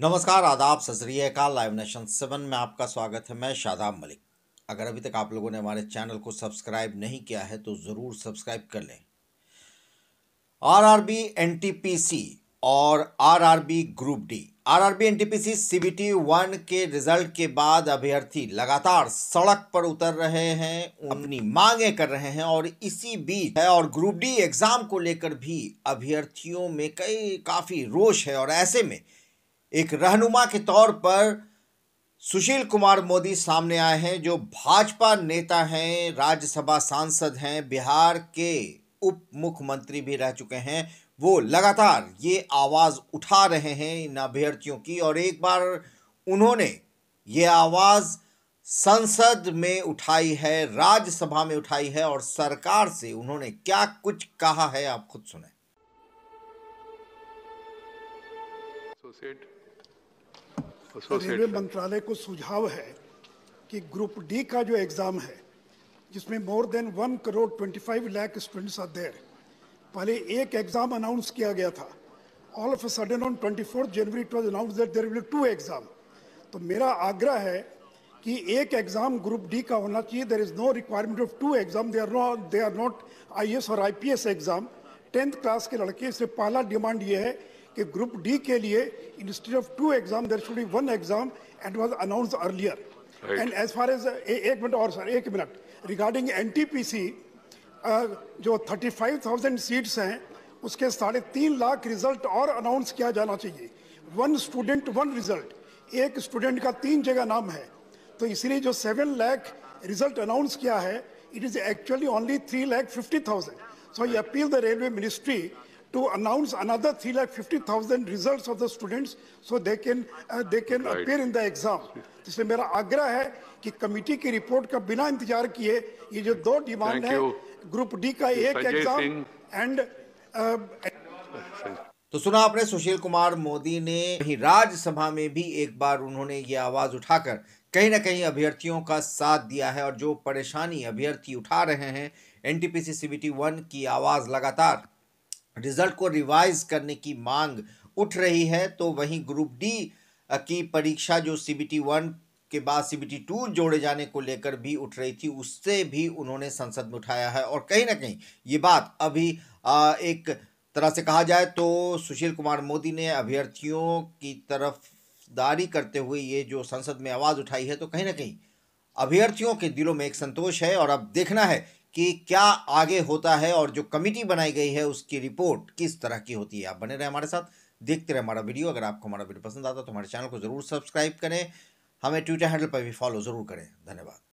नमस्कार आदाब सजरिए का लाइव नेशन सेवन में आपका स्वागत है मैं शादाब मलिक अगर अभी तक आप लोगों ने हमारे चैनल को सब्सक्राइब नहीं किया है तो ज़रूर सब्सक्राइब कर लें आरआरबी एनटीपीसी और RRB group D RRB NTPC CBT one के रिजल्ट के बाद अभ्यर्थी लगातार सड़क पर उतर रहे हैं अपनी मांगे कर रहे हैं और इसी बीच है और ग्रुप डी एग्जाम को लेकर भी अभ्यर्थियों में कई काफ़ी रोष है और ऐसे में एक रहनुमा के तौर पर सुशील कुमार मोदी सामने आए हैं जो भाजपा नेता हैं राज्यसभा सांसद हैं बिहार के उप मुख्यमंत्री भी रह चुके हैं वो लगातार ये आवाज़ उठा रहे हैं इन अभ्यर्थियों की और एक बार उन्होंने ये आवाज़ संसद में उठाई है राज्यसभा में उठाई है और सरकार से उन्होंने क्या कुछ कहा है आप खुद सुने रेलवे मंत्रालय को सुझाव है कि ग्रुप डी का जो एग्ज़ाम है जिसमें more than one crore twenty five lakh students are there पहले एक एग्ज़ाम अनाउंस किया गया था all of a sudden on twenty fourth January it was announce that there will two exam तो मेरा आग्रह है कि एक एग्ज़ाम ग्रुप डी का होना चाहिए there is no requirement of two exam they are no they are not I और आई एग्ज़ाम टेंथ क्लास के लड़के से पहला डिमांड ये है कि ग्रुप डी के लिए instead of two exam there should be one exam and was announce earlier and as far as एक मिनट और सर एक मिनट रिगार्डिंग एन uh, जो 35,000 सीट्स हैं उसके साढ़े तीन लाख रिजल्ट और अनाउंस किया जाना चाहिए वन स्टूडेंट वन रिजल्ट एक स्टूडेंट का तीन जगह नाम है तो इसलिए जो सेवन लैख रिजल्ट अनाउंस किया है it is actually only three lakh fifty thousand so ये appeal the railway ministry to announce another lakh 3,50,000 results of the students so they can uh, they can right. appear in the exam. इसलिए मेरा आग्रह है कि committee की report का बिना इंतजार किए ये जो दो डिमांड है ग्रुप डी का एक एग्जाम एंड uh, तो सुना आपने सुशील कुमार मोदी ने ही राज्यसभा में भी एक बार उन्होंने ये आवाज उठाकर कहीं ना कहीं अभ्यर्थियों का साथ दिया है और जो परेशानी अभ्यर्थी उठा रहे हैं एनटीपीसी सीबीटी वन की आवाज लगातार रिजल्ट को रिवाइज करने की मांग उठ रही है तो वहीं ग्रुप डी की परीक्षा जो सी बी टी वन के बाद सी बी टी टू जोड़े जाने को लेकर भी उठ रही थी उससे भी उन्होंने संसद में उठाया है और कहीं ना कहीं ये बात अभी एक तरह से कहा जाए तो सुशील कुमार मोदी ने अभ्यर्थियों की तरफदारी करते हुए ये जो संसद में आवाज़ उठाई है तो कहीं ना कहीं अभ्यर्थियों के दिलों में एक संतोष है और अब देखना है कि क्या आगे होता है और जो कमिटी बनाई गई है उसकी रिपोर्ट किस तरह की होती है आप बने रहे हमारे साथ देखते रहे हमारा वीडियो अगर आपको हमारा वीडियो पसंद आता तो हमारे चैनल को जरूर सब्सक्राइब करें हमें ट्विटर हैंडल पर भी फॉलो जरूर करें धन्यवाद